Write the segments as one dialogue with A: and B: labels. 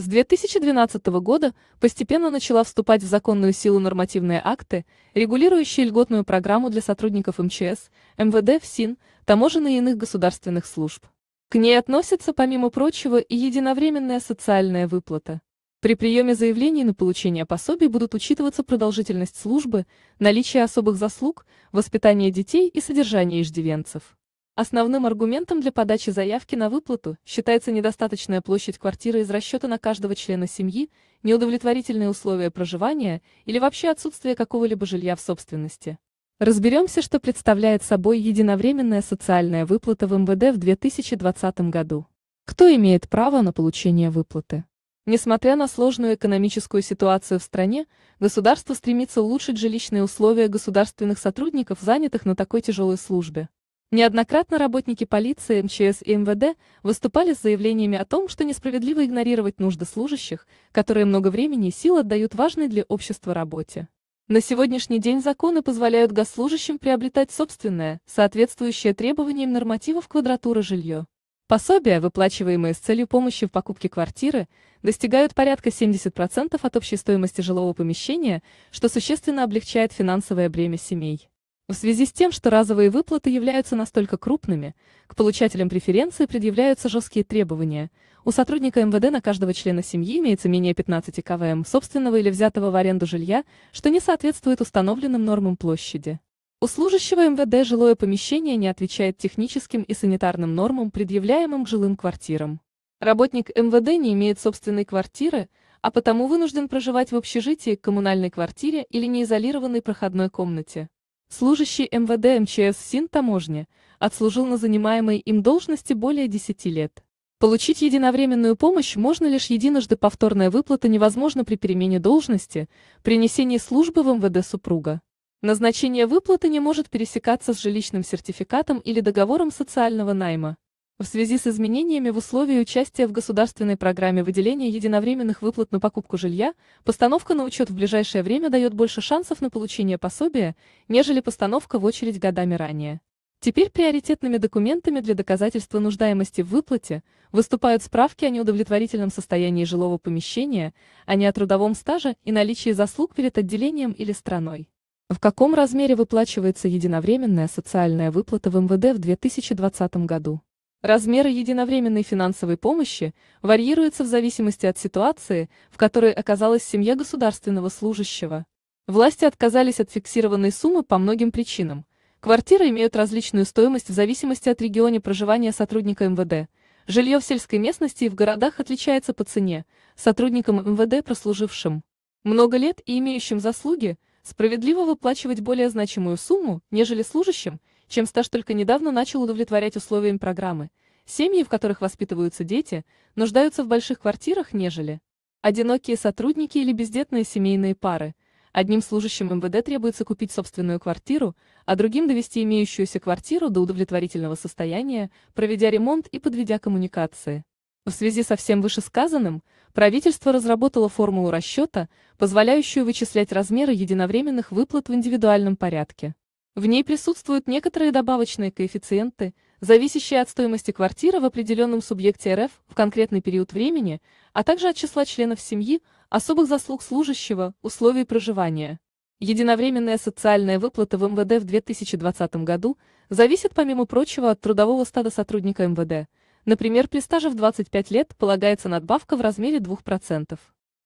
A: С 2012 года постепенно начала вступать в законную силу нормативные акты, регулирующие льготную программу для сотрудников МЧС, МВД, ФСИН, таможенных и иных государственных служб. К ней относятся, помимо прочего, и единовременная социальная выплата. При приеме заявлений на получение пособий будут учитываться продолжительность службы, наличие особых заслуг, воспитание детей и содержание иждивенцев. Основным аргументом для подачи заявки на выплату считается недостаточная площадь квартиры из расчета на каждого члена семьи, неудовлетворительные условия проживания или вообще отсутствие какого-либо жилья в собственности. Разберемся, что представляет собой единовременная социальная выплата в МВД в 2020 году. Кто имеет право на получение выплаты? Несмотря на сложную экономическую ситуацию в стране, государство стремится улучшить жилищные условия государственных сотрудников, занятых на такой тяжелой службе. Неоднократно работники полиции, МЧС и МВД выступали с заявлениями о том, что несправедливо игнорировать нужды служащих, которые много времени и сил отдают важной для общества работе. На сегодняшний день законы позволяют госслужащим приобретать собственное, соответствующее требованиям нормативов квадратуры жилье. Пособия, выплачиваемые с целью помощи в покупке квартиры, достигают порядка 70% от общей стоимости жилого помещения, что существенно облегчает финансовое бремя семей. В связи с тем, что разовые выплаты являются настолько крупными, к получателям преференции предъявляются жесткие требования. У сотрудника МВД на каждого члена семьи имеется менее 15 КВМ собственного или взятого в аренду жилья, что не соответствует установленным нормам площади. У служащего МВД жилое помещение не отвечает техническим и санитарным нормам, предъявляемым к жилым квартирам. Работник МВД не имеет собственной квартиры, а потому вынужден проживать в общежитии, коммунальной квартире или неизолированной проходной комнате. Служащий МВД МЧС СИН таможни, отслужил на занимаемой им должности более 10 лет. Получить единовременную помощь можно лишь единожды повторная выплата невозможна при перемене должности, принесении службы в МВД супруга. Назначение выплаты не может пересекаться с жилищным сертификатом или договором социального найма. В связи с изменениями в условии участия в государственной программе выделения единовременных выплат на покупку жилья, постановка на учет в ближайшее время дает больше шансов на получение пособия, нежели постановка в очередь годами ранее. Теперь приоритетными документами для доказательства нуждаемости в выплате выступают справки о неудовлетворительном состоянии жилого помещения, а не о трудовом стаже и наличии заслуг перед отделением или страной. В каком размере выплачивается единовременная социальная выплата в МВД в 2020 году? Размеры единовременной финансовой помощи варьируются в зависимости от ситуации, в которой оказалась семья государственного служащего. Власти отказались от фиксированной суммы по многим причинам. Квартиры имеют различную стоимость в зависимости от региона проживания сотрудника МВД. Жилье в сельской местности и в городах отличается по цене. Сотрудникам МВД, прослужившим много лет и имеющим заслуги, справедливо выплачивать более значимую сумму, нежели служащим, чем стаж только недавно начал удовлетворять условиям программы. Семьи, в которых воспитываются дети, нуждаются в больших квартирах, нежели одинокие сотрудники или бездетные семейные пары. Одним служащим МВД требуется купить собственную квартиру, а другим довести имеющуюся квартиру до удовлетворительного состояния, проведя ремонт и подведя коммуникации. В связи со всем вышесказанным, правительство разработало формулу расчета, позволяющую вычислять размеры единовременных выплат в индивидуальном порядке. В ней присутствуют некоторые добавочные коэффициенты, зависящие от стоимости квартиры в определенном субъекте РФ в конкретный период времени, а также от числа членов семьи, особых заслуг служащего, условий проживания. Единовременная социальная выплата в МВД в 2020 году зависит, помимо прочего, от трудового стада сотрудника МВД. Например, при стаже в 25 лет полагается надбавка в размере 2%.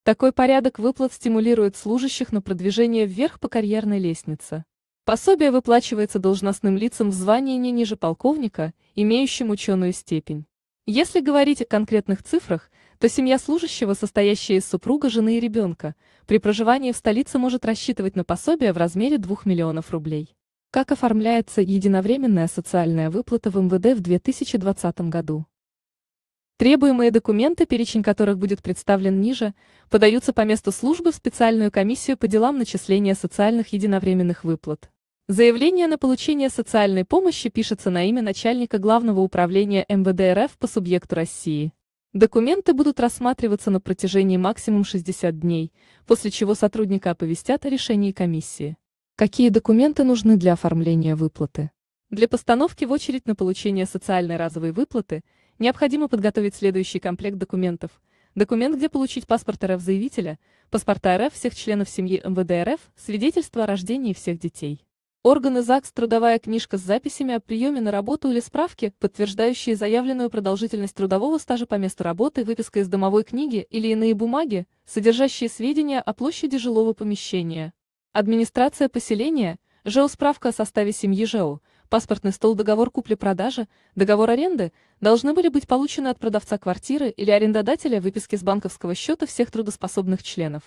A: Такой порядок выплат стимулирует служащих на продвижение вверх по карьерной лестнице. Пособие выплачивается должностным лицам в звании не ниже полковника, имеющим ученую степень. Если говорить о конкретных цифрах, то семья служащего, состоящая из супруга, жены и ребенка, при проживании в столице может рассчитывать на пособие в размере 2 миллионов рублей. Как оформляется единовременная социальная выплата в МВД в 2020 году? Требуемые документы, перечень которых будет представлен ниже, подаются по месту службы в специальную комиссию по делам начисления социальных единовременных выплат. Заявление на получение социальной помощи пишется на имя начальника Главного управления МВД РФ по субъекту России. Документы будут рассматриваться на протяжении максимум 60 дней, после чего сотрудника оповестят о решении комиссии. Какие документы нужны для оформления выплаты? Для постановки в очередь на получение социальной разовой выплаты – необходимо подготовить следующий комплект документов. Документ, где получить паспорт РФ заявителя, паспорта РФ всех членов семьи МВД РФ, свидетельство о рождении всех детей. Органы ЗАГС, трудовая книжка с записями о приеме на работу или справки, подтверждающие заявленную продолжительность трудового стажа по месту работы, выписка из домовой книги или иные бумаги, содержащие сведения о площади жилого помещения. Администрация поселения, ЖЭО справка о составе семьи ЖЭО, паспортный стол, договор купли-продажи, договор аренды должны были быть получены от продавца квартиры или арендодателя выписки с банковского счета всех трудоспособных членов.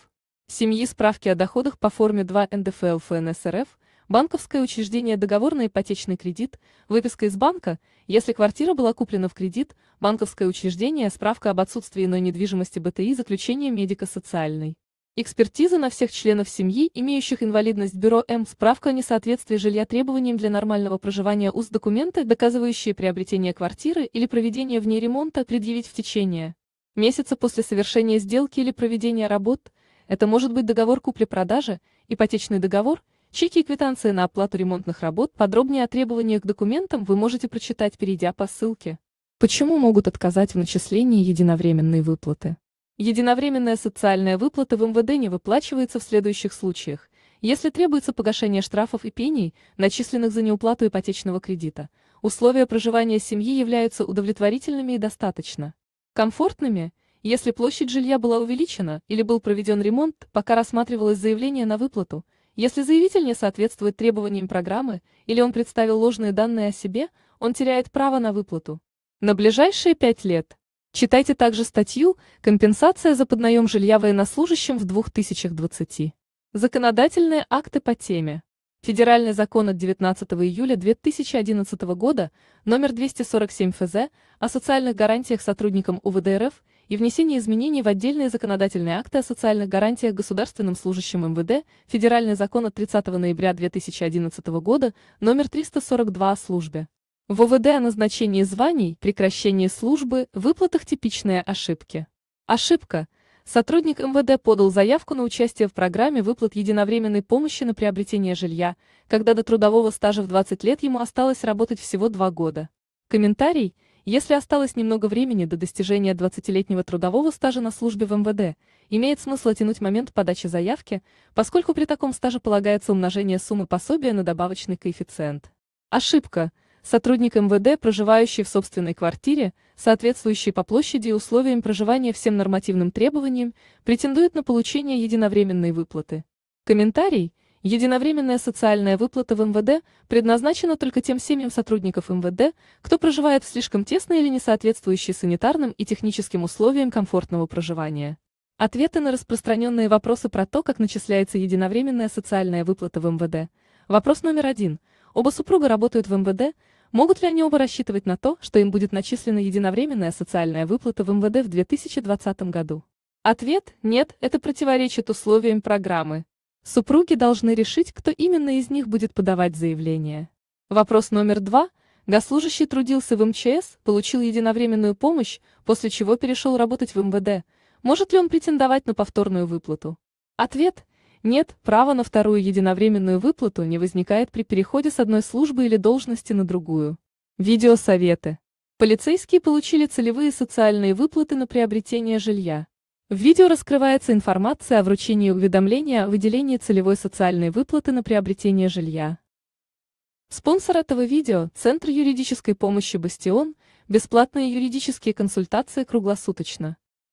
A: Семьи справки о доходах по форме 2 НДФЛ ФНС РФ, банковское учреждение договор на ипотечный кредит, выписка из банка, если квартира была куплена в кредит, банковское учреждение справка об отсутствии иной недвижимости БТИ, заключение медико-социальной. Экспертиза на всех членов семьи, имеющих инвалидность Бюро М. Справка о несоответствии жилья требованиям для нормального проживания УЗ документы, доказывающие приобретение квартиры или проведение в ней ремонта, предъявить в течение месяца после совершения сделки или проведения работ. Это может быть договор купли-продажи, ипотечный договор, чеки и квитанции на оплату ремонтных работ. Подробнее о требованиях к документам вы можете прочитать, перейдя по ссылке. Почему могут отказать в начислении единовременной выплаты? Единовременная социальная выплата в МВД не выплачивается в следующих случаях, если требуется погашение штрафов и пений, начисленных за неуплату ипотечного кредита, условия проживания семьи являются удовлетворительными и достаточно комфортными, если площадь жилья была увеличена или был проведен ремонт, пока рассматривалось заявление на выплату, если заявитель не соответствует требованиям программы или он представил ложные данные о себе, он теряет право на выплату. На ближайшие пять лет. Читайте также статью «Компенсация за поднаем жилья военнослужащим в 2020». Законодательные акты по теме. Федеральный закон от 19 июля 2011 года, номер 247 ФЗ, о социальных гарантиях сотрудникам УВД РФ и внесение изменений в отдельные законодательные акты о социальных гарантиях государственным служащим МВД, Федеральный закон от 30 ноября 2011 года, номер 342 о службе. В ОВД о назначении званий, прекращении службы, выплатах типичные ошибки. Ошибка. Сотрудник МВД подал заявку на участие в программе выплат единовременной помощи на приобретение жилья, когда до трудового стажа в 20 лет ему осталось работать всего 2 года. Комментарий. Если осталось немного времени до достижения 20-летнего трудового стажа на службе в МВД, имеет смысл оттянуть момент подачи заявки, поскольку при таком стаже полагается умножение суммы пособия на добавочный коэффициент. Ошибка. Сотрудник МВД, проживающий в собственной квартире, соответствующий по площади и условиям проживания всем нормативным требованиям, претендует на получение единовременной выплаты. Комментарий. Единовременная социальная выплата в МВД предназначена только тем семьям сотрудников МВД, кто проживает в слишком тесной или не соответствующей санитарным и техническим условиям комфортного проживания. Ответы на распространенные вопросы про то, как начисляется единовременная социальная выплата в МВД. Вопрос номер один. Оба супруга работают в МВД, Могут ли они оба рассчитывать на то, что им будет начислена единовременная социальная выплата в МВД в 2020 году? Ответ – нет, это противоречит условиям программы. Супруги должны решить, кто именно из них будет подавать заявление. Вопрос номер два. Госслужащий трудился в МЧС, получил единовременную помощь, после чего перешел работать в МВД. Может ли он претендовать на повторную выплату? Ответ – нет, право на вторую единовременную выплату не возникает при переходе с одной службы или должности на другую. Видеосоветы. Полицейские получили целевые социальные выплаты на приобретение жилья. В видео раскрывается информация о вручении уведомления о выделении целевой социальной выплаты на приобретение жилья. Спонсор этого видео – Центр юридической помощи «Бастион», бесплатные юридические консультации круглосуточно.